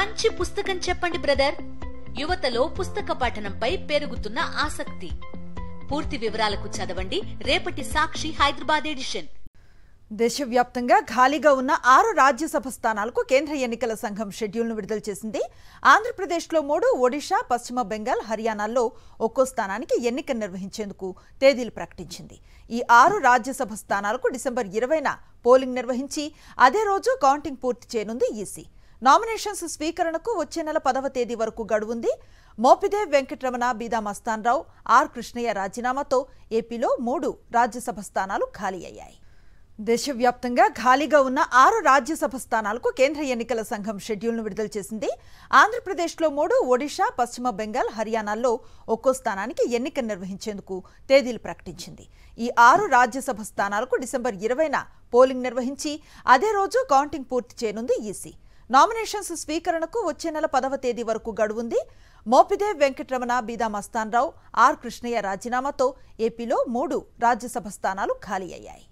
మంచి పుస్తకం చెప్పండి బ్రదర్ యువతలో పుస్తక పఠనంపై పెరుగుతున్న ఆసక్తి పూర్తి వివరాలకు చదవండి రేపటి సాక్షి హైదరాబాద్ ఎడిషన్ దేశవ్యాప్తంగా ఖాళీగా ఉన్న ఆరు రాజ్యసభ స్థానాలకు కేంద్ర ఎన్నికల సంఘం షెడ్యూల్ను విడుదల చేసింది ఆంధ్రప్రదేశ్లో మూడు ఒడిషా పశ్చిమ బెంగాల్ హర్యానాల్లో ఒక్కో స్థానానికి ఎన్నిక నిర్వహించేందుకు తేదీలు ప్రకటించింది ఈ ఆరు రాజ్యసభ స్థానాలకు డిసెంబర్ ఇరవైన పోలింగ్ నిర్వహించి అదే రోజు కౌంటింగ్ పూర్తి చేయనుంది ఈసీ నామినేషన్స్ స్వీకరణకు వచ్చే నెల పదవ తేదీ వరకు గడువుంది మోపిదేవ్ వెంకటరమణ బీదా మస్తాన్రావు ఆర్ కృష్ణయ్య రాజీనామాతో ఏపీలో మూడు రాజ్యసభ స్థానాలు ఖాళీ అయ్యాయి దేశవ్యాప్తంగా ఖాళీగా ఉన్న ఆరు రాజ్యసభ స్థానాలకు కేంద్ర ఎన్నికల సంఘం షెడ్యూల్ను విడుదల చేసింది ఆంధ్రప్రదేశ్లో మూడు ఒడిషా పశ్చిమ బెంగాల్ హర్యానాల్లో ఒక్కో స్థానానికి ఎన్నిక నిర్వహించేందుకు తేదీలు ప్రకటించింది ఈ ఆరు రాజ్యసభ స్థానాలకు డిసెంబర్ ఇరవైన పోలింగ్ నిర్వహించి అదే రోజు కౌంటింగ్ పూర్తి చేయనుంది ఈసీ నామినేషన్స్ స్వీకరణకు వచ్చే నెల పదవ తేదీ వరకు గడువుంది మోపిదేవ్ వెంకటరమణ బీదా మస్తాన్ రావు ఆర్ కృష్ణయ్య రాజీనామాతో ఏపీలో మూడు రాజ్యసభ స్థానాలు ఖాళీ అయ్యాయి